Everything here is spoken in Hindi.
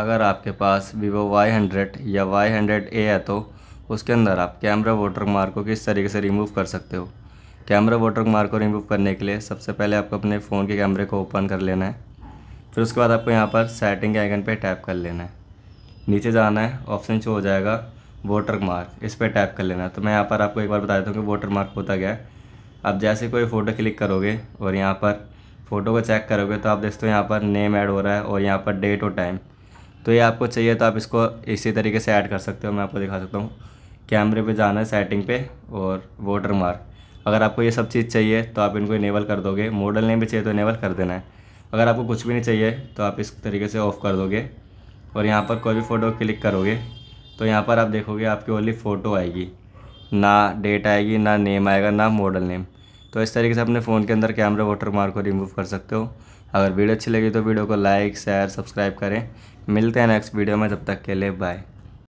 अगर आपके पास वीवो वाई हंड्रेड या वाई हंड्रेड ए है तो उसके अंदर आप कैमरा वाटर मार्क को किस तरीके से रिमूव कर सकते हो कैमरा वाटर मार्क को रिमूव करने के लिए सबसे पहले आपको अपने फ़ोन के कैमरे को ओपन कर लेना है फिर उसके बाद आपको यहाँ पर सेटिंग के आइकन पर टैप कर लेना है नीचे जाना है ऑप्शन शो हो जाएगा वाटर मार्क इस पर टैप कर लेना है तो मैं यहाँ पर आपको एक बार बता देता हूँ कि वाटर मार्क होता गया है आप जैसे कोई फ़ोटो क्लिक करोगे और यहाँ पर फ़ोटो को चेक करोगे तो आप देखते हो यहाँ पर नेम ऐड हो रहा है और यहाँ पर डेट और टाइम तो ये आपको चाहिए तो आप इसको इसी तरीके से ऐड कर सकते हो मैं आपको दिखा सकता हूँ कैमरे पे जाना है सेटिंग पे और वोटर मार्क अगर आपको ये सब चीज़ चाहिए तो आप इनको इनेबल कर दोगे मॉडल नेम भी चाहिए तो इनेबल कर देना है अगर आपको कुछ भी नहीं चाहिए तो आप इस तरीके से ऑफ़ कर दोगे और यहाँ पर कोई भी फ़ोटो क्लिक करोगे तो यहाँ पर आप देखोगे आपकी ओनली फ़ोटो आएगी ना डेट आएगी ना नेम आएगा ना मॉडल नेम तो इस तरीके से अपने फ़ोन के अंदर कैमरा वाटर मार्क को रिमूव कर सकते हो अगर वीडियो अच्छी लगी तो वीडियो को लाइक शेयर सब्सक्राइब करें मिलते हैं नेक्स्ट वीडियो में जब तक के लिए बाय